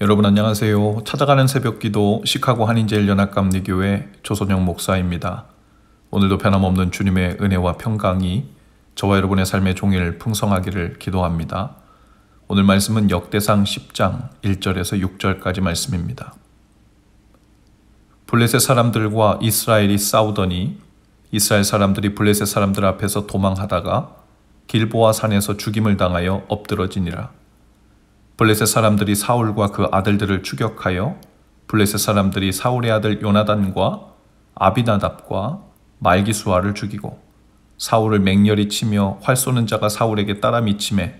여러분 안녕하세요. 찾아가는 새벽기도 시카고 한인제일연합 감리교회 조선영 목사입니다. 오늘도 변함없는 주님의 은혜와 평강이 저와 여러분의 삶의 종일 풍성하기를 기도합니다. 오늘 말씀은 역대상 10장 1절에서 6절까지 말씀입니다. 블레셋 사람들과 이스라엘이 싸우더니 이스라엘 사람들이 블레셋 사람들 앞에서 도망하다가 길보아 산에서 죽임을 당하여 엎드러지니라. 블레셋 사람들이 사울과 그 아들들을 추격하여 블레셋 사람들이 사울의 아들 요나단과 아비나답과 말기수아를 죽이고 사울을 맹렬히 치며 활 쏘는 자가 사울에게 따라 미침해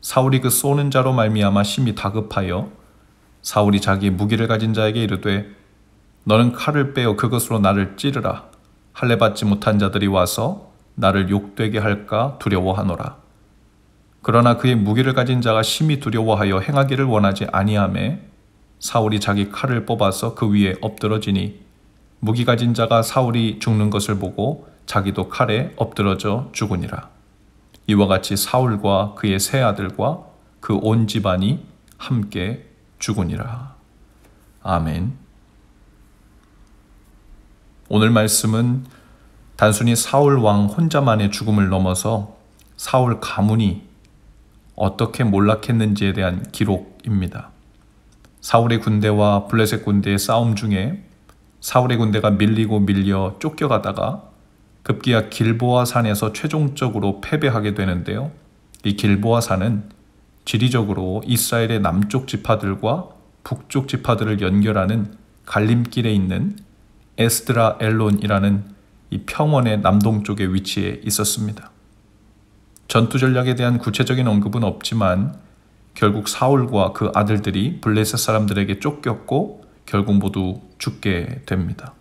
사울이 그 쏘는 자로 말미암아 심히 다급하여 사울이 자기 무기를 가진 자에게 이르되 너는 칼을 빼어 그것으로 나를 찌르라 할례 받지 못한 자들이 와서 나를 욕되게 할까 두려워하노라 그러나 그의 무기를 가진 자가 심히 두려워하여 행하기를 원하지 아니함에 사울이 자기 칼을 뽑아서 그 위에 엎드러지니 무기 가진 자가 사울이 죽는 것을 보고 자기도 칼에 엎드러져 죽으니라. 이와 같이 사울과 그의 세 아들과 그 온 집안이 함께 죽으니라. 아멘. 오늘 말씀은 단순히 사울 왕 혼자만의 죽음을 넘어서 사울 가문이 어떻게 몰락했는지에 대한 기록입니다. 사울의 군대와 블레셋 군대의 싸움 중에 사울의 군대가 밀리고 밀려 쫓겨가다가 급기야 길보아 산에서 최종적으로 패배하게 되는데요. 이 길보아 산은 지리적으로 이스라엘의 남쪽 지파들과 북쪽 지파들을 연결하는 갈림길에 있는 에스드라 엘론이라는 이 평원의 남동쪽에 위치해 있었습니다. 전투 전략에 대한 구체적인 언급은 없지만 결국 사울과 그 아들들이 블레셋 사람들에게 쫓겼고 결국 모두 죽게 됩니다.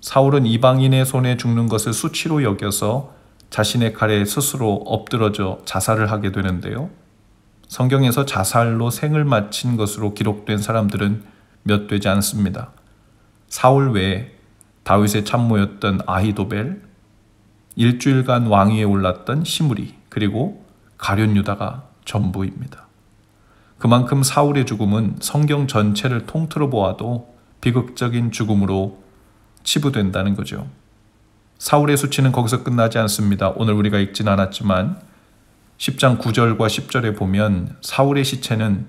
사울은 이방인의 손에 죽는 것을 수치로 여겨서 자신의 칼에 스스로 엎드러져 자살을 하게 되는데요. 성경에서 자살로 생을 마친 것으로 기록된 사람들은 몇 되지 않습니다. 사울 외에 다윗의 참모였던 아히도벨, 일주일간 왕위에 올랐던 시므리 그리고 가룟 유다가 전부입니다. 그만큼 사울의 죽음은 성경 전체를 통틀어 보아도 비극적인 죽음으로 치부된다는 거죠. 사울의 수치는 거기서 끝나지 않습니다. 오늘 우리가 읽진 않았지만 10장 9절과 10절에 보면 사울의 시체는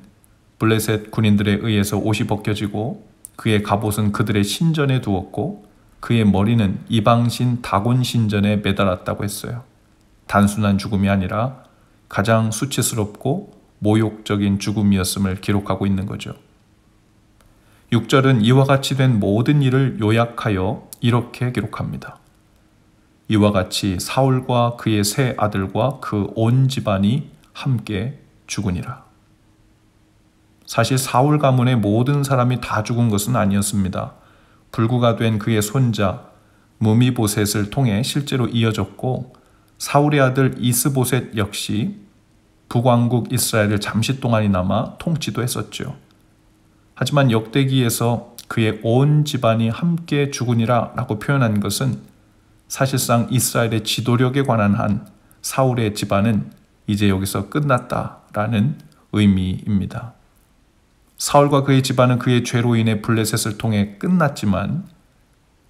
블레셋 군인들에 의해서 옷이 벗겨지고 그의 갑옷은 그들의 신전에 두었고 그의 머리는 이방신 다곤신전에 매달았다고 했어요. 단순한 죽음이 아니라 가장 수치스럽고 모욕적인 죽음이었음을 기록하고 있는 거죠. 6절은 이와 같이 된 모든 일을 요약하여 이렇게 기록합니다. 이와 같이 사울과 그의 세 아들과 그 온 집안이 함께 죽으니라. 사실 사울 가문의 모든 사람이 다 죽은 것은 아니었습니다. 불구가 된 그의 손자 무미보셋을 통해 실제로 이어졌고 사울의 아들 이스보셋 역시 북왕국 이스라엘을 잠시 동안이나마 통치도 했었죠. 하지만 역대기에서 그의 온 집안이 함께 죽으니라 라고 표현한 것은 사실상 이스라엘의 지도력에 관한 한 사울의 집안은 이제 여기서 끝났다라는 의미입니다. 사울과 그의 집안은 그의 죄로 인해 블레셋을 통해 끝났지만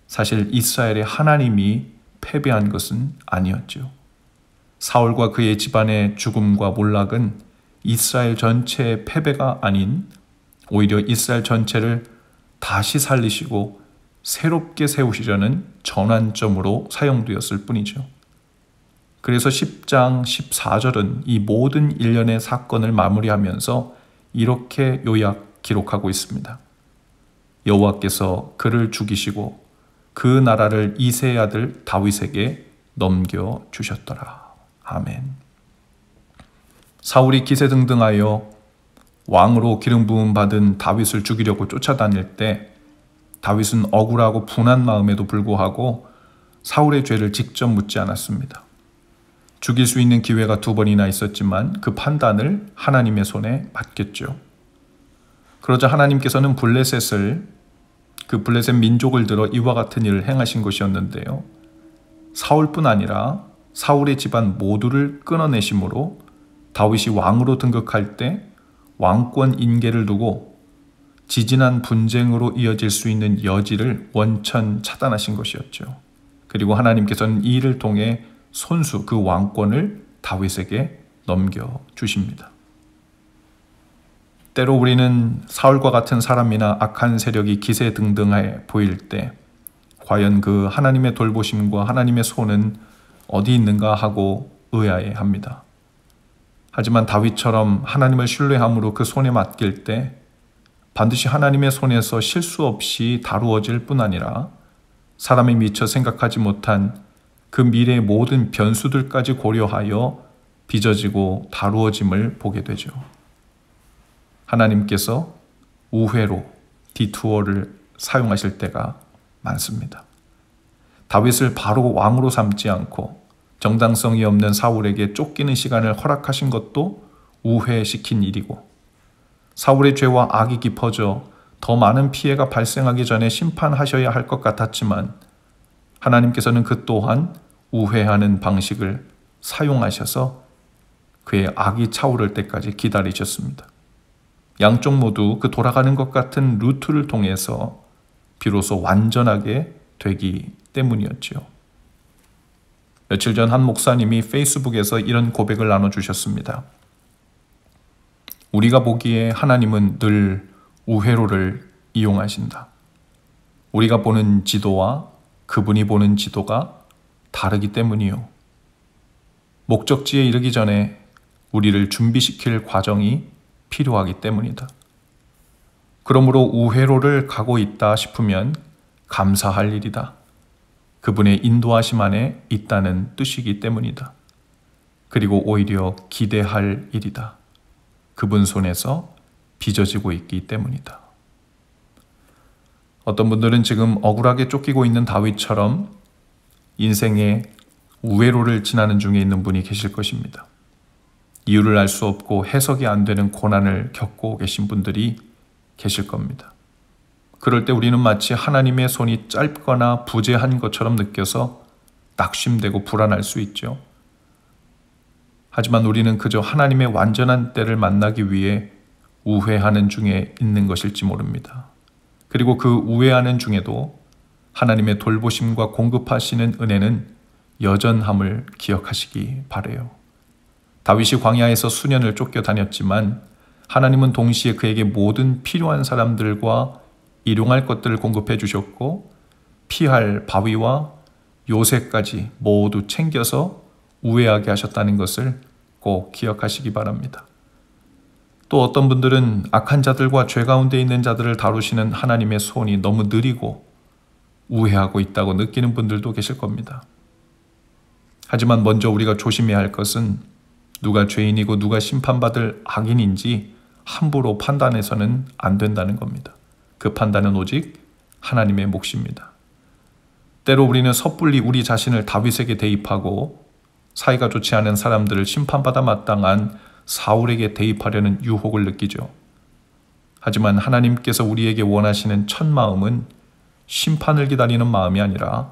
사실 이스라엘의 하나님이 패배한 것은 아니었죠. 사울과 그의 집안의 죽음과 몰락은 이스라엘 전체의 패배가 아닌 오히려 이스라엘 전체를 다시 살리시고 새롭게 세우시려는 전환점으로 사용되었을 뿐이죠. 그래서 10장 14절은 이 모든 일련의 사건을 마무리하면서 이렇게 요약 기록하고 있습니다. 여호와께서 그를 죽이시고 그 나라를 이세의 아들 다윗에게 넘겨 주셨더라. 아멘. 사울이 기세 등등하여 왕으로 기름 부음 받은 다윗을 죽이려고 쫓아다닐 때 다윗은 억울하고 분한 마음에도 불구하고 사울의 죄를 직접 묻지 않았습니다. 죽일 수 있는 기회가 두 번이나 있었지만 그 판단을 하나님의 손에 맡겼죠. 그러자 하나님께서는 블레셋을 그 블레셋 민족을 들어 이와 같은 일을 행하신 것이었는데요. 사울뿐 아니라 사울의 집안 모두를 끊어내심으로 다윗이 왕으로 등극할 때 왕권 인계를 두고 지진한 분쟁으로 이어질 수 있는 여지를 원천 차단하신 것이었죠. 그리고 하나님께서는 이 일을 통해 손수 그 왕권을 다윗에게 넘겨 주십니다. 때로 우리는 사울과 같은 사람이나 악한 세력이 기세 등등해 보일 때 과연 그 하나님의 돌보심과 하나님의 손은 어디 있는가 하고 의아해 합니다. 하지만 다윗처럼 하나님을 신뢰함으로 그 손에 맡길 때 반드시 하나님의 손에서 실수 없이 다루어질 뿐 아니라 사람이 미처 생각하지 못한 그 미래의 모든 변수들까지 고려하여 빚어지고 다루어짐을 보게 되죠. 하나님께서 우회로 디투어를 사용하실 때가 많습니다. 다윗을 바로 왕으로 삼지 않고 정당성이 없는 사울에게 쫓기는 시간을 허락하신 것도 우회시킨 일이고 사울의 죄와 악이 깊어져 더 많은 피해가 발생하기 전에 심판하셔야 할 것 같았지만 하나님께서는 그 또한 우회하는 방식을 사용하셔서 그의 악이 차오를 때까지 기다리셨습니다. 양쪽 모두 그 돌아가는 것 같은 루트를 통해서 비로소 완전하게 되기 때문이었지요. 며칠 전 한 목사님이 페이스북에서 이런 고백을 나눠주셨습니다. 우리가 보기에 하나님은 늘 우회로를 이용하신다. 우리가 보는 지도와 그분이 보는 지도가 다르기 때문이요. 목적지에 이르기 전에 우리를 준비시킬 과정이 필요하기 때문이다. 그러므로 우회로를 가고 있다 싶으면 감사할 일이다. 그분의 인도하심 안에 있다는 뜻이기 때문이다. 그리고 오히려 기대할 일이다. 그분 손에서 빚어지고 있기 때문이다. 어떤 분들은 지금 억울하게 쫓기고 있는 다윗처럼 인생의 우회로를 지나는 중에 있는 분이 계실 것입니다. 이유를 알 수 없고 해석이 안 되는 고난을 겪고 계신 분들이 계실 겁니다. 그럴 때 우리는 마치 하나님의 손이 짧거나 부재한 것처럼 느껴서 낙심되고 불안할 수 있죠. 하지만 우리는 그저 하나님의 완전한 때를 만나기 위해 우회하는 중에 있는 것일지 모릅니다. 그리고 그 우회하는 중에도 하나님의 돌보심과 공급하시는 은혜는 여전함을 기억하시기 바래요. 다윗이 광야에서 수년을 쫓겨다녔지만 하나님은 동시에 그에게 모든 필요한 사람들과 일용할 것들을 공급해 주셨고 피할 바위와 요새까지 모두 챙겨서 우회하게 하셨다는 것을 꼭 기억하시기 바랍니다. 또 어떤 분들은 악한 자들과 죄 가운데 있는 자들을 다루시는 하나님의 손이 너무 느리고 우회하고 있다고 느끼는 분들도 계실 겁니다. 하지만 먼저 우리가 조심해야 할 것은 누가 죄인이고 누가 심판받을 악인인지 함부로 판단해서는 안 된다는 겁니다. 그 판단은 오직 하나님의 몫입니다. 때로 우리는 섣불리 우리 자신을 다윗에게 대입하고 사이가 좋지 않은 사람들을 심판받아 마땅한 사울에게 대입하려는 유혹을 느끼죠. 하지만 하나님께서 우리에게 원하시는 첫 마음은 심판을 기다리는 마음이 아니라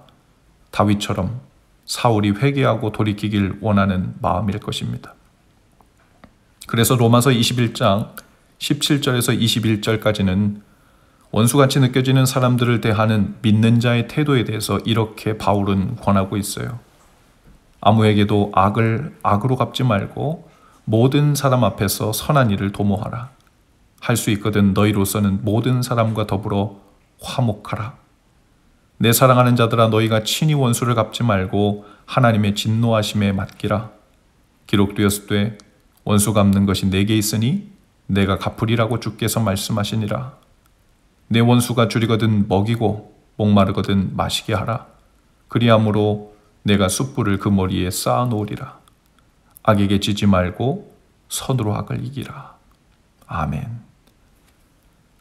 다윗처럼 사울이 회개하고 돌이키길 원하는 마음일 것입니다. 그래서 로마서 21장 17절에서 21절까지는 원수같이 느껴지는 사람들을 대하는 믿는 자의 태도에 대해서 이렇게 바울은 권하고 있어요. 아무에게도 악을 악으로 갚지 말고 모든 사람 앞에서 선한 일을 도모하라. 할 수 있거든 너희로서는 모든 사람과 더불어 화목하라. 내 사랑하는 자들아 너희가 친히 원수를 갚지 말고 하나님의 진노하심에 맡기라. 기록되었을 때 원수 갚는 것이 내게 있으니 내가 갚으리라고 주께서 말씀하시니라. 내 원수가 줄이거든 먹이고 목마르거든 마시게 하라. 그리함으로 내가 숯불을 그 머리에 쌓아 놓으리라. 악에게 지지 말고 선으로 악을 이기라. 아멘.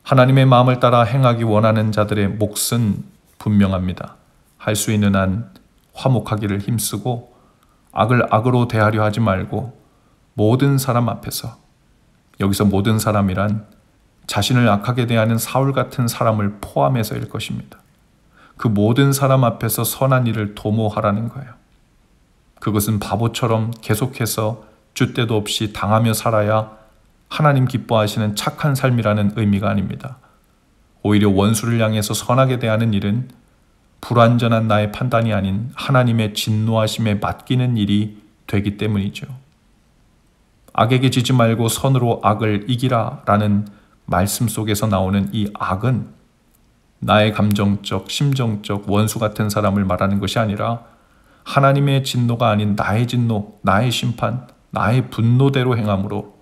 하나님의 마음을 따라 행하기 원하는 자들의 몫은 분명합니다. 할 수 있는 한 화목하기를 힘쓰고 악을 악으로 대하려 하지 말고 모든 사람 앞에서 여기서 모든 사람이란 자신을 악하게 대하는 사울 같은 사람을 포함해서일 것입니다. 그 모든 사람 앞에서 선한 일을 도모하라는 거예요. 그것은 바보처럼 계속해서 줏대도 없이 당하며 살아야 하나님 기뻐하시는 착한 삶이라는 의미가 아닙니다. 오히려 원수를 향해서 선하게 대하는 일은 불완전한 나의 판단이 아닌 하나님의 진노하심에 맡기는 일이 되기 때문이죠. 악에게 지지 말고 선으로 악을 이기라 라는 말씀 속에서 나오는 이 악은 나의 감정적, 심정적 원수 같은 사람을 말하는 것이 아니라 하나님의 진노가 아닌 나의 진노, 나의 심판, 나의 분노대로 행함으로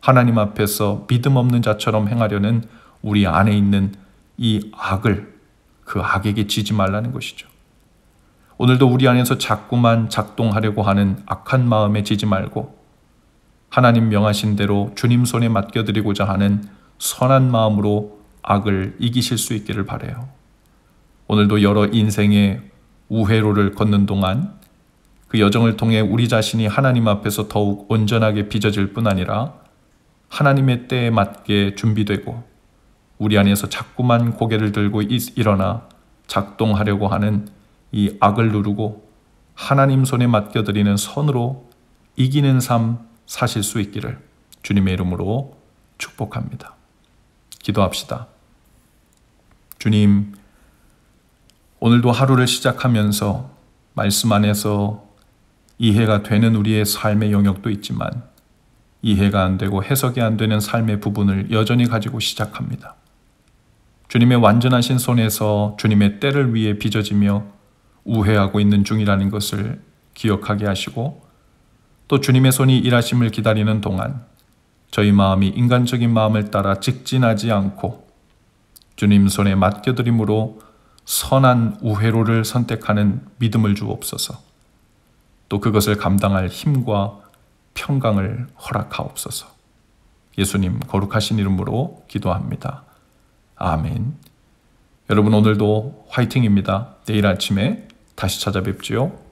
하나님 앞에서 믿음 없는 자처럼 행하려는 우리 안에 있는 이 악을 그 악에게 지지 말라는 것이죠. 오늘도 우리 안에서 자꾸만 작동하려고 하는 악한 마음에 지지 말고 하나님 명하신 대로 주님 손에 맡겨드리고자 하는 선한 마음으로 악을 이기실 수 있기를 바래요. 오늘도 여러 인생의 우회로를 걷는 동안 그 여정을 통해 우리 자신이 하나님 앞에서 더욱 온전하게 빚어질 뿐 아니라 하나님의 때에 맞게 준비되고 우리 안에서 자꾸만 고개를 들고 일어나 작동하려고 하는 이 악을 누르고 하나님 손에 맡겨드리는 선으로 이기는 삶 사실 수 있기를 주님의 이름으로 축복합니다. 기도합시다. 주님, 오늘도 하루를 시작하면서 말씀 안에서 이해가 되는 우리의 삶의 영역도 있지만 이해가 안 되고 해석이 안 되는 삶의 부분을 여전히 가지고 시작합니다. 주님의 완전하신 손에서 주님의 때를 위해 빚어지며 우회하고 있는 중이라는 것을 기억하게 하시고 또 주님의 손이 일하심을 기다리는 동안 저희 마음이 인간적인 마음을 따라 직진하지 않고 주님 손에 맡겨드림으로 선한 우회로를 선택하는 믿음을 주옵소서. 또 그것을 감당할 힘과 평강을 허락하옵소서. 예수님 거룩하신 이름으로 기도합니다. 아멘. 여러분 오늘도 화이팅입니다. 내일 아침에 다시 찾아뵙지요.